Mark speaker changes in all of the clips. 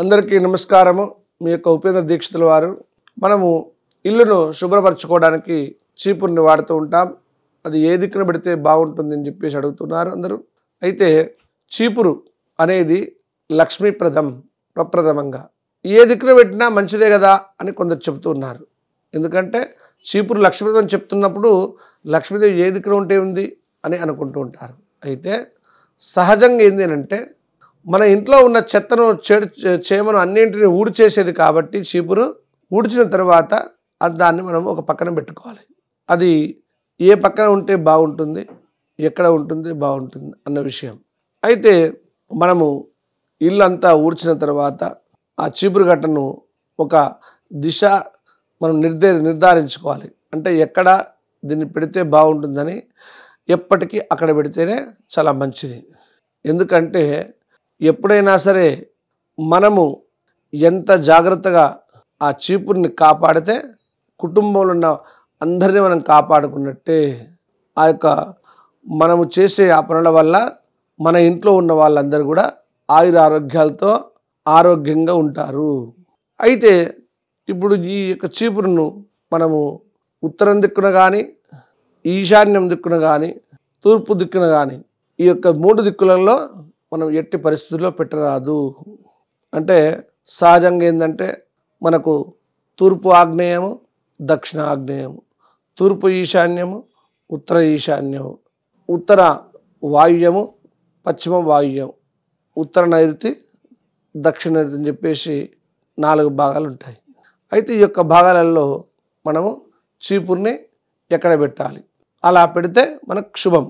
Speaker 1: అందరికీ నమస్కారము మీ యొక్క ఉపేంద్ర దీక్షితుల వారు మనము ఇల్లును శుభ్రపరచుకోవడానికి చీపురుని వాడుతూ ఉంటాం అది ఏ దిక్కున పెడితే బాగుంటుంది అని చెప్పేసి అడుగుతున్నారు అందరూ అయితే చీపురు అనేది లక్ష్మీప్రదం ప్రప్రథమంగా ఏ దిక్కున పెట్టినా మంచిదే కదా అని కొందరు చెబుతున్నారు ఎందుకంటే చీపురు లక్ష్మీప్రదం చెప్తున్నప్పుడు లక్ష్మీదేవి ఏ దిక్కున ఉంటే ఉంది అని అనుకుంటూ ఉంటారు అయితే సహజంగా ఏంది అంటే మన ఇంట్లో ఉన్న చెత్తను చెడు చేమను అన్నింటిని ఊడ్చేసేది కాబట్టి చీపురు ఊడ్చిన తర్వాత దాన్ని మనం ఒక పక్కన పెట్టుకోవాలి అది ఏ పక్కన ఉంటే బాగుంటుంది ఎక్కడ ఉంటుంది బాగుంటుంది అన్న విషయం అయితే మనము ఇల్లు అంతా ఊడ్చిన తర్వాత ఆ చీపురు గట్టను ఒక దిశ మనం నిర్ధే నిర్ధారించుకోవాలి అంటే ఎక్కడ దీన్ని పెడితే బాగుంటుందని ఎప్పటికీ అక్కడ పెడితేనే చాలా మంచిది ఎందుకంటే ఎప్పుడైనా సరే మనము ఎంత జాగ్రత్తగా ఆ చీపుర్ని కాపాడితే కుటుంబంలో ఉన్న అందరినీ మనం కాపాడుకున్నట్టే ఆ యొక్క మనము చేసే ఆ పనుల వల్ల మన ఇంట్లో ఉన్న వాళ్ళందరూ కూడా ఆయుర ఆరోగ్యాలతో ఆరోగ్యంగా ఉంటారు అయితే ఇప్పుడు ఈ యొక్క చీపురును మనము ఉత్తరం దిక్కున కానీ ఈశాన్యం దిక్కున కానీ తూర్పు దిక్కున కానీ ఈ యొక్క మూడు దిక్కులలో మనం ఎట్టి పరిస్థితుల్లో పెట్టరాదు అంటే సహజంగా ఏంటంటే మనకు తూర్పు ఆగ్నేయము దక్షిణ ఆగ్నేయము తూర్పు ఈశాన్యము ఉత్తర ఈశాన్యము ఉత్తర వాయువ్యము పశ్చిమ వాయువ్యం ఉత్తర నైరుతి దక్షిణ నైరుతి అని చెప్పేసి నాలుగు భాగాలు ఉంటాయి అయితే ఈ యొక్క భాగాలలో మనము చీపుర్ని ఎక్కడ పెట్టాలి అలా పెడితే మనకు శుభం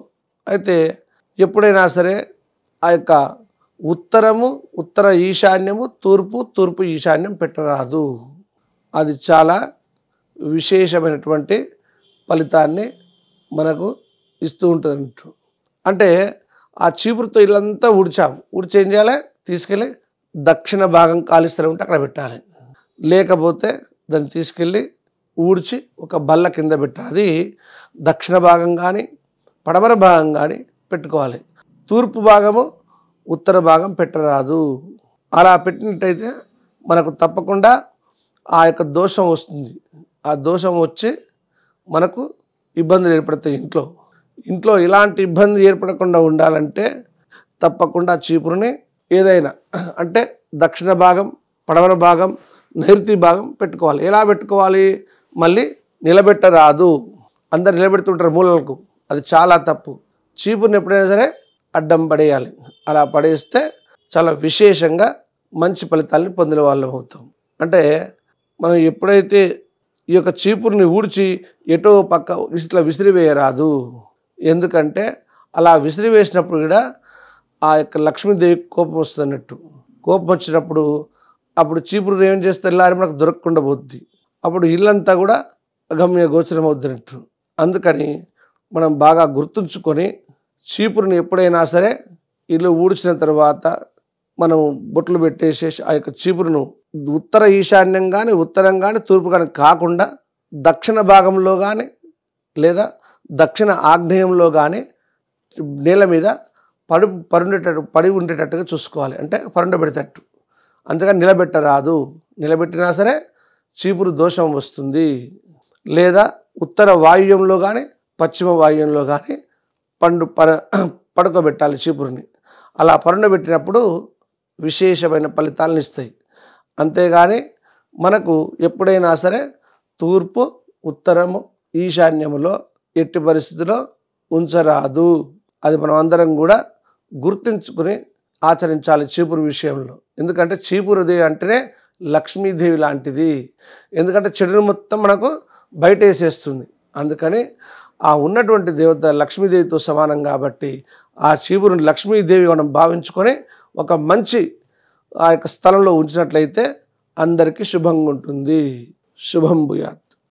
Speaker 1: అయితే ఎప్పుడైనా సరే ఆ యొక్క ఉత్తరము ఉత్తర ఈశాన్యము తూర్పు తూర్పు ఈశాన్యం పెట్టరాదు అది చాలా విశేషమైనటువంటి ఫలితాన్ని మనకు ఇస్తూ ఉంటుంది అంటే ఆ చీపురుతో ఇల్లంతా ఉడిచాం ఉడిచి ఏం చేయాలి తీసుకెళ్ళి దక్షిణ భాగం ఖాళీ స్థలం ఉంటే అక్కడ పెట్టాలి లేకపోతే దాన్ని తీసుకెళ్ళి ఊడ్చి ఒక బల్ల కింద పెట్టాలి దక్షిణ భాగం కానీ పడమర భాగం కానీ పెట్టుకోవాలి తూర్పు భాగము ఉత్తర భాగం పెట్టరాదు అలా పెట్టినట్టయితే మనకు తప్పకుండా ఆ యొక్క దోషం వస్తుంది ఆ దోషం వచ్చి మనకు ఇబ్బందులు ఏర్పడతాయి ఇంట్లో ఇంట్లో ఇలాంటి ఇబ్బంది ఏర్పడకుండా ఉండాలంటే తప్పకుండా చీపురుని ఏదైనా అంటే దక్షిణ భాగం పడమర భాగం నైరుతి భాగం పెట్టుకోవాలి ఎలా పెట్టుకోవాలి మళ్ళీ నిలబెట్టరాదు అందరు నిలబెడుతుంటారు మూలలకు అది చాలా తప్పు చీపురుని ఎప్పుడైనా సరే అడ్డం పడేయాలి అలా పడేస్తే చాలా విశేషంగా మంచి ఫలితాలని పొందిన వాళ్ళం అవుతాం అంటే మనం ఎప్పుడైతే ఈ యొక్క చీపురుని ఊడ్చి ఎటో పక్క ఇట్లా విసిరివేయరాదు ఎందుకంటే అలా విసిరివేసినప్పుడు కూడా ఆ యొక్క లక్ష్మీదేవి కోపం వస్తున్నట్టు కోపం వచ్చినప్పుడు అప్పుడు చీపురు ఏం చేస్తే ఇల్లారి మనకు దొరకకుండా పోద్ది అప్పుడు ఇల్లంతా కూడా గమ్య గోచరం అవుతున్నట్టు అందుకని మనం బాగా గుర్తుంచుకొని చీపురుని ఎప్పుడైనా సరే ఇల్లు ఊడ్చిన తర్వాత మనం బొట్లు పెట్టేసేసి ఆ యొక్క చీపురును ఉత్తర ఈశాన్యం కానీ ఉత్తరం కానీ తూర్పు కానీ కాకుండా దక్షిణ భాగంలో కానీ లేదా దక్షిణ ఆగ్నేయంలో కానీ నేల మీద పడు పరుండేటట్టు పడి ఉండేటట్టుగా చూసుకోవాలి అంటే పరుండబెడేటట్టు అంతగా నిలబెట్టరాదు నిలబెట్టినా సరే చీపురు దోషం వస్తుంది లేదా ఉత్తర వాయువ్యంలో కానీ పశ్చిమ వాయువ్యంలో కానీ పండు పర పడుకోబెట్టాలి చీపురుని అలా పరుండబెట్టినప్పుడు విశేషమైన ఫలితాలను ఇస్తాయి అంతేగాని మనకు ఎప్పుడైనా సరే తూర్పు ఉత్తరము ఈశాన్యములో ఎట్టి పరిస్థితిలో ఉంచరాదు అది మనం అందరం కూడా గుర్తించుకుని ఆచరించాలి చీపురు విషయంలో ఎందుకంటే చీపురుదేవి అంటేనే లక్ష్మీదేవి లాంటిది ఎందుకంటే చెడుని మొత్తం మనకు బయట వేసేస్తుంది అందుకని ఆ ఉన్నటువంటి దేవత లక్ష్మీదేవితో సమానం కాబట్టి ఆ శివుని లక్ష్మీదేవి మనం భావించుకొని ఒక మంచి ఆ యొక్క స్థలంలో ఉంచినట్లయితే అందరికీ శుభంగా ఉంటుంది శుభం భూయాత్